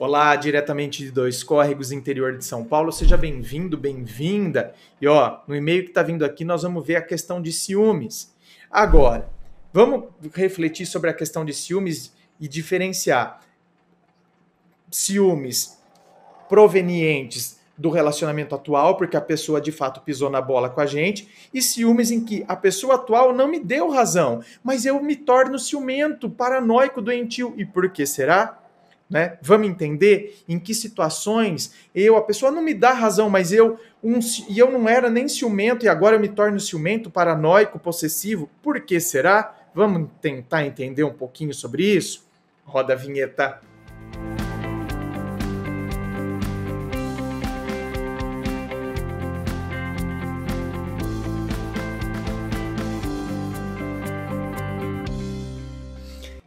Olá, diretamente de Dois Córregos, interior de São Paulo. Seja bem-vindo, bem-vinda. E ó, no e-mail que está vindo aqui, nós vamos ver a questão de ciúmes. Agora, vamos refletir sobre a questão de ciúmes e diferenciar ciúmes provenientes do relacionamento atual, porque a pessoa de fato pisou na bola com a gente, e ciúmes em que a pessoa atual não me deu razão, mas eu me torno ciumento, paranoico, doentio. E por que será? Né? Vamos entender em que situações eu, a pessoa não me dá razão, mas eu um, e eu não era nem ciumento e agora eu me torno ciumento, paranoico, possessivo. Por que será? Vamos tentar entender um pouquinho sobre isso? Roda a vinheta.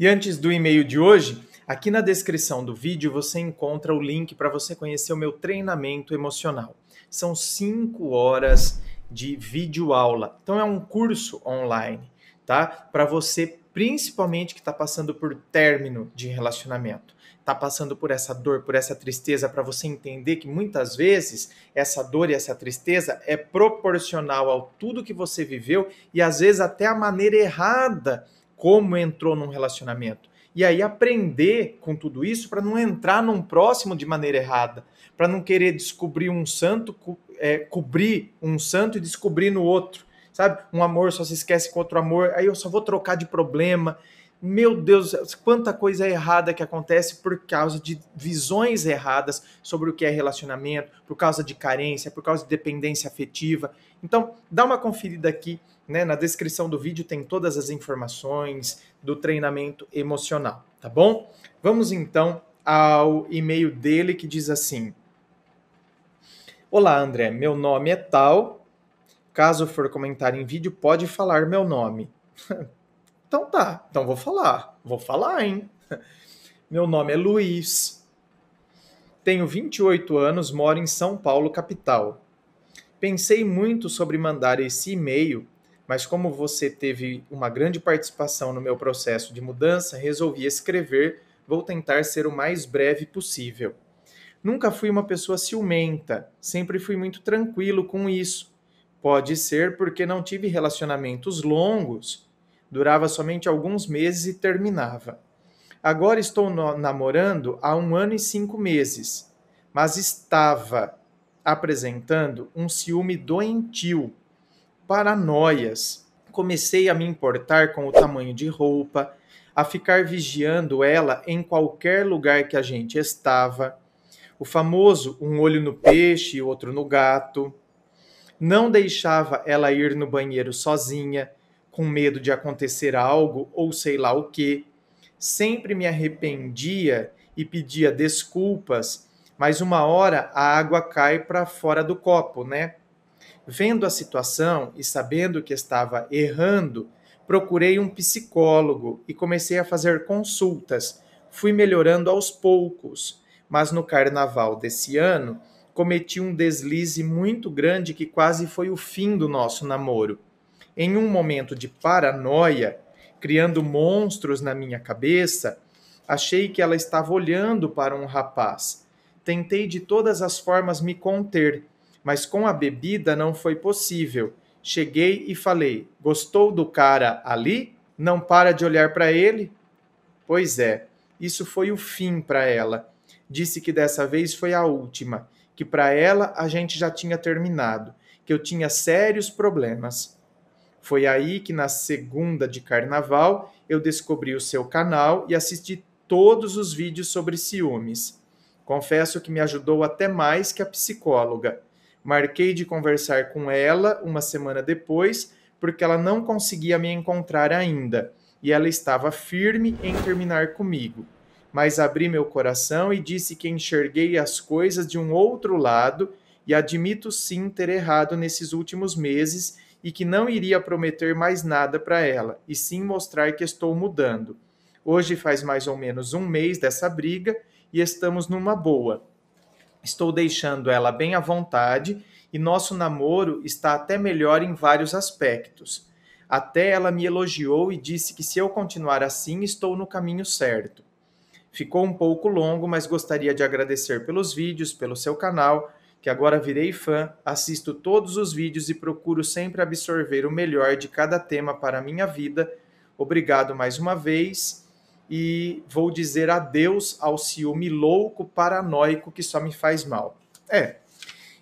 E antes do e-mail de hoje, Aqui na descrição do vídeo você encontra o link para você conhecer o meu treinamento emocional. São cinco horas de videoaula, Então é um curso online, tá? Para você principalmente que está passando por término de relacionamento, está passando por essa dor, por essa tristeza, para você entender que muitas vezes essa dor e essa tristeza é proporcional ao tudo que você viveu e às vezes até a maneira errada como entrou num relacionamento e aí aprender com tudo isso para não entrar num próximo de maneira errada, para não querer descobrir um santo, co é, cobrir um santo e descobrir no outro, sabe? Um amor só se esquece com outro amor, aí eu só vou trocar de problema. Meu Deus, quanta coisa errada que acontece por causa de visões erradas sobre o que é relacionamento, por causa de carência, por causa de dependência afetiva. Então, dá uma conferida aqui né, na descrição do vídeo tem todas as informações do treinamento emocional, tá bom? Vamos então ao e-mail dele que diz assim: Olá, André, meu nome é tal. Caso for comentar em vídeo, pode falar meu nome. então tá, então vou falar. Vou falar, hein? Meu nome é Luiz. Tenho 28 anos, moro em São Paulo, capital. Pensei muito sobre mandar esse e-mail mas como você teve uma grande participação no meu processo de mudança, resolvi escrever. Vou tentar ser o mais breve possível. Nunca fui uma pessoa ciumenta, sempre fui muito tranquilo com isso. Pode ser porque não tive relacionamentos longos, durava somente alguns meses e terminava. Agora estou namorando há um ano e cinco meses, mas estava apresentando um ciúme doentio paranoias. Comecei a me importar com o tamanho de roupa, a ficar vigiando ela em qualquer lugar que a gente estava. O famoso um olho no peixe e outro no gato. Não deixava ela ir no banheiro sozinha, com medo de acontecer algo ou sei lá o que. Sempre me arrependia e pedia desculpas, mas uma hora a água cai para fora do copo, né? vendo a situação e sabendo que estava errando, procurei um psicólogo e comecei a fazer consultas. Fui melhorando aos poucos, mas no carnaval desse ano cometi um deslize muito grande que quase foi o fim do nosso namoro. Em um momento de paranoia, criando monstros na minha cabeça, achei que ela estava olhando para um rapaz. Tentei de todas as formas me conter, mas com a bebida não foi possível. Cheguei e falei: Gostou do cara ali? Não para de olhar para ele? Pois é, isso foi o fim para ela. Disse que dessa vez foi a última, que para ela a gente já tinha terminado, que eu tinha sérios problemas. Foi aí que na segunda de carnaval eu descobri o seu canal e assisti todos os vídeos sobre ciúmes. Confesso que me ajudou até mais que a psicóloga. Marquei de conversar com ela uma semana depois, porque ela não conseguia me encontrar ainda, e ela estava firme em terminar comigo. Mas abri meu coração e disse que enxerguei as coisas de um outro lado e admito sim ter errado nesses últimos meses e que não iria prometer mais nada para ela, e sim mostrar que estou mudando. Hoje faz mais ou menos um mês dessa briga e estamos numa boa. Estou deixando ela bem à vontade e nosso namoro está até melhor em vários aspectos. Até ela me elogiou e disse que se eu continuar assim, estou no caminho certo. Ficou um pouco longo, mas gostaria de agradecer pelos vídeos, pelo seu canal, que agora virei fã, assisto todos os vídeos e procuro sempre absorver o melhor de cada tema para a minha vida. Obrigado mais uma vez e vou dizer adeus ao ciúme louco, paranoico que só me faz mal. É.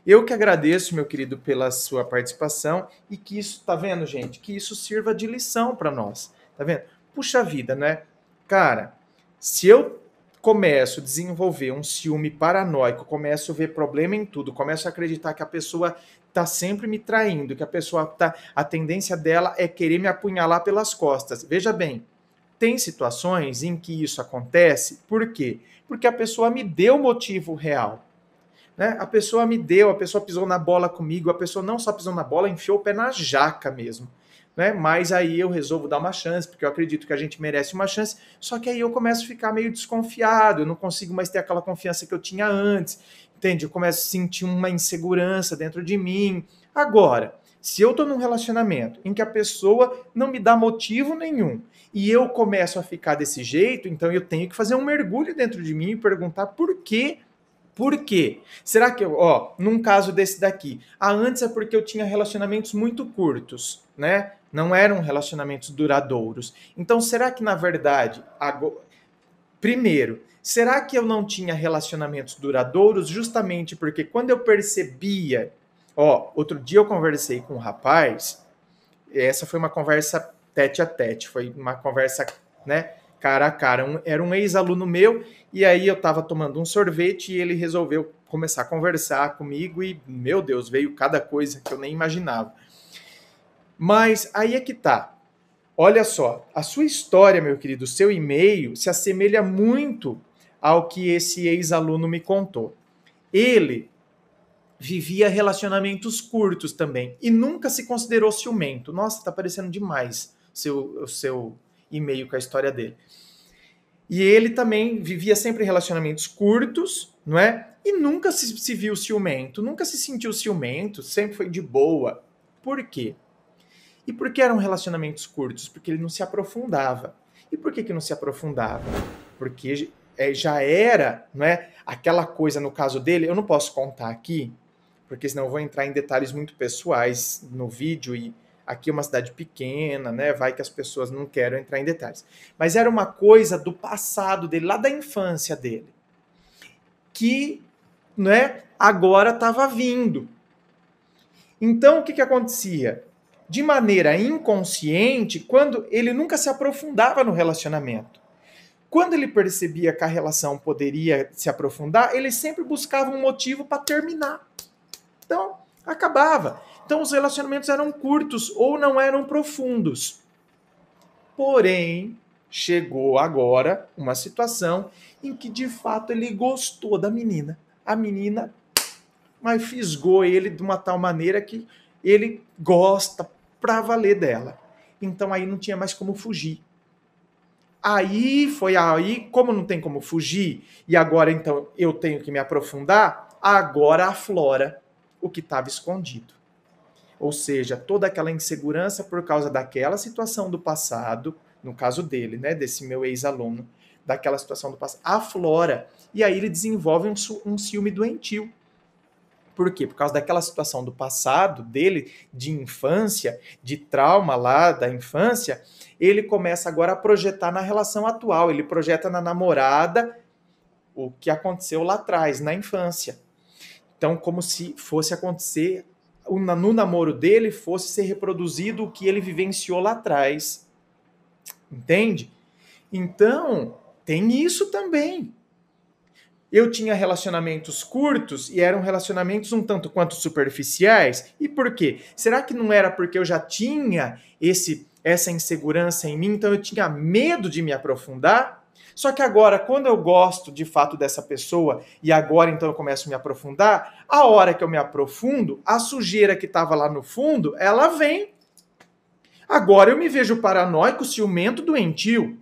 Eu que agradeço, meu querido, pela sua participação e que isso, tá vendo, gente? Que isso sirva de lição para nós. Tá vendo? Puxa vida, né? Cara, se eu começo a desenvolver um ciúme paranoico, começo a ver problema em tudo, começo a acreditar que a pessoa tá sempre me traindo, que a pessoa tá a tendência dela é querer me apunhalar pelas costas. Veja bem, tem situações em que isso acontece, por quê? Porque a pessoa me deu motivo real. Né? A pessoa me deu, a pessoa pisou na bola comigo, a pessoa não só pisou na bola, enfiou o pé na jaca mesmo. Né? Mas aí eu resolvo dar uma chance, porque eu acredito que a gente merece uma chance, só que aí eu começo a ficar meio desconfiado, eu não consigo mais ter aquela confiança que eu tinha antes, entende? Eu começo a sentir uma insegurança dentro de mim. Agora, se eu estou num relacionamento em que a pessoa não me dá motivo nenhum e eu começo a ficar desse jeito, então eu tenho que fazer um mergulho dentro de mim e perguntar por quê por quê? Será que, eu, ó, num caso desse daqui, ah, antes é porque eu tinha relacionamentos muito curtos, né? Não eram relacionamentos duradouros. Então, será que na verdade, agora... primeiro, será que eu não tinha relacionamentos duradouros justamente porque quando eu percebia Ó, outro dia eu conversei com um rapaz, essa foi uma conversa tete a tete, foi uma conversa, né, cara a cara. Um, era um ex-aluno meu, e aí eu tava tomando um sorvete e ele resolveu começar a conversar comigo, e meu Deus, veio cada coisa que eu nem imaginava. Mas aí é que tá. Olha só, a sua história, meu querido, o seu e-mail se assemelha muito ao que esse ex-aluno me contou. Ele vivia relacionamentos curtos também e nunca se considerou ciumento. Nossa, tá parecendo demais seu, o seu e-mail com a história dele. E ele também vivia sempre relacionamentos curtos, não é? E nunca se, se viu ciumento, nunca se sentiu ciumento, sempre foi de boa. Por quê? E por que eram relacionamentos curtos? Porque ele não se aprofundava. E por que, que não se aprofundava? Porque é, já era, não é? Aquela coisa no caso dele, eu não posso contar aqui, porque senão eu vou entrar em detalhes muito pessoais no vídeo e aqui é uma cidade pequena, né? Vai que as pessoas não querem entrar em detalhes. Mas era uma coisa do passado dele, lá da infância dele, que, né, agora estava vindo. Então, o que que acontecia? De maneira inconsciente, quando ele nunca se aprofundava no relacionamento. Quando ele percebia que a relação poderia se aprofundar, ele sempre buscava um motivo para terminar acabava. Então os relacionamentos eram curtos ou não eram profundos. Porém, chegou agora uma situação em que de fato ele gostou da menina. A menina mas fisgou ele de uma tal maneira que ele gosta pra valer dela. Então aí não tinha mais como fugir. Aí foi aí, como não tem como fugir, e agora então eu tenho que me aprofundar, agora aflora o que estava escondido. Ou seja, toda aquela insegurança por causa daquela situação do passado, no caso dele, né, desse meu ex-aluno, daquela situação do passado, aflora. E aí ele desenvolve um, um ciúme doentio. Por quê? Por causa daquela situação do passado dele, de infância, de trauma lá da infância, ele começa agora a projetar na relação atual, ele projeta na namorada o que aconteceu lá atrás, na infância. Então, como se fosse acontecer no namoro dele fosse ser reproduzido o que ele vivenciou lá atrás. Entende? Então, tem isso também. Eu tinha relacionamentos curtos e eram relacionamentos um tanto quanto superficiais. E por quê? Será que não era porque eu já tinha esse essa insegurança em mim, então eu tinha medo de me aprofundar? Só que agora, quando eu gosto de fato dessa pessoa e agora então eu começo a me aprofundar, a hora que eu me aprofundo, a sujeira que estava lá no fundo, ela vem. Agora eu me vejo paranoico, ciumento, doentio.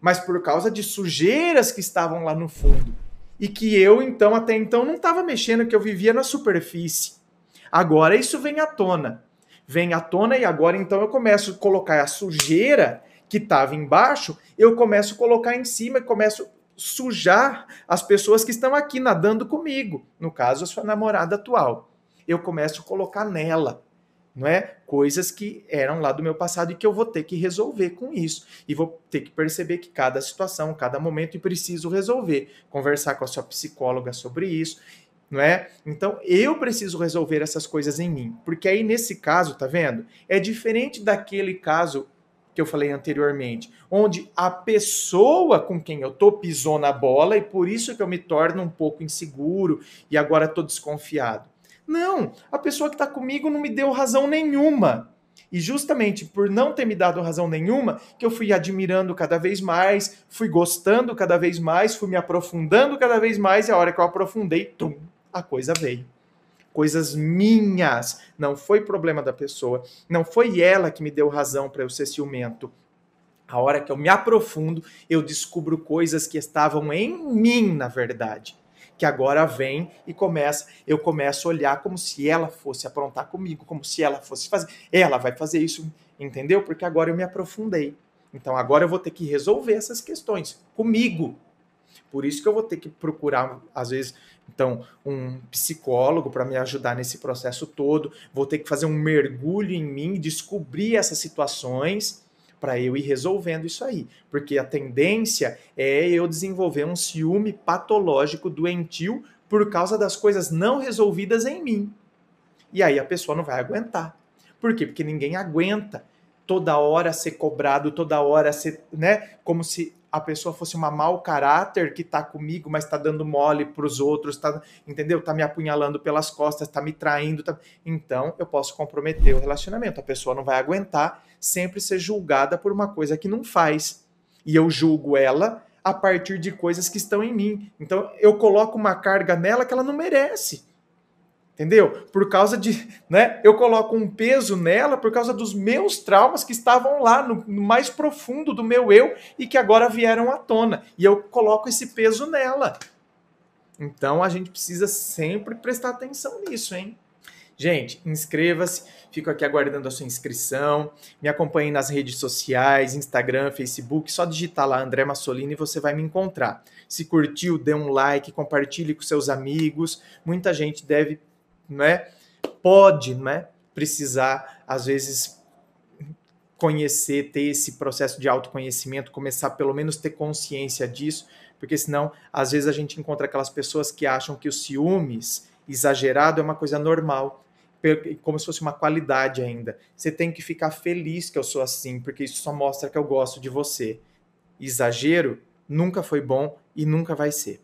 Mas por causa de sujeiras que estavam lá no fundo e que eu então até então não estava mexendo, que eu vivia na superfície. Agora isso vem à tona. Vem à tona e agora então eu começo a colocar a sujeira que estava embaixo, eu começo a colocar em cima e começo a sujar as pessoas que estão aqui nadando comigo, no caso a sua namorada atual. Eu começo a colocar nela, não é? Coisas que eram lá do meu passado e que eu vou ter que resolver com isso. E vou ter que perceber que cada situação, cada momento, e preciso resolver. Conversar com a sua psicóloga sobre isso, não é? Então eu preciso resolver essas coisas em mim. Porque aí, nesse caso, tá vendo? É diferente daquele caso que eu falei anteriormente, onde a pessoa com quem eu tô pisou na bola e por isso que eu me torno um pouco inseguro e agora tô desconfiado. Não, a pessoa que está comigo não me deu razão nenhuma. E justamente por não ter me dado razão nenhuma, que eu fui admirando cada vez mais, fui gostando cada vez mais, fui me aprofundando cada vez mais, e a hora que eu aprofundei, tum, a coisa veio coisas minhas. Não foi problema da pessoa, não foi ela que me deu razão para eu ser ciumento. A hora que eu me aprofundo, eu descubro coisas que estavam em mim, na verdade que agora vem e começa, eu começo a olhar como se ela fosse aprontar comigo, como se ela fosse fazer, ela vai fazer isso, entendeu? Porque agora eu me aprofundei. Então agora eu vou ter que resolver essas questões comigo. Por isso que eu vou ter que procurar, às vezes, então, um psicólogo para me ajudar nesse processo todo. Vou ter que fazer um mergulho em mim, descobrir essas situações para eu ir resolvendo isso aí. Porque a tendência é eu desenvolver um ciúme patológico doentio por causa das coisas não resolvidas em mim. E aí a pessoa não vai aguentar. Por quê? Porque ninguém aguenta toda hora ser cobrado, toda hora ser, né, como se a pessoa fosse uma mau caráter que tá comigo, mas tá dando mole pros outros, tá, entendeu? Tá me apunhalando pelas costas, tá me traindo. Tá... Então, eu posso comprometer o relacionamento. A pessoa não vai aguentar sempre ser julgada por uma coisa que não faz. E eu julgo ela a partir de coisas que estão em mim. Então, eu coloco uma carga nela que ela não merece. Entendeu? Por causa de. Né, eu coloco um peso nela por causa dos meus traumas que estavam lá no, no mais profundo do meu eu e que agora vieram à tona. E eu coloco esse peso nela. Então a gente precisa sempre prestar atenção nisso, hein? Gente, inscreva-se, fico aqui aguardando a sua inscrição. Me acompanhe nas redes sociais, Instagram, Facebook, só digitar lá André Massolini e você vai me encontrar. Se curtiu, dê um like, compartilhe com seus amigos. Muita gente deve né, pode né, precisar, às vezes, conhecer, ter esse processo de autoconhecimento, começar pelo menos ter consciência disso, porque senão, às vezes, a gente encontra aquelas pessoas que acham que o ciúmes exagerado é uma coisa normal, como se fosse uma qualidade ainda. Você tem que ficar feliz que eu sou assim, porque isso só mostra que eu gosto de você. Exagero nunca foi bom e nunca vai ser.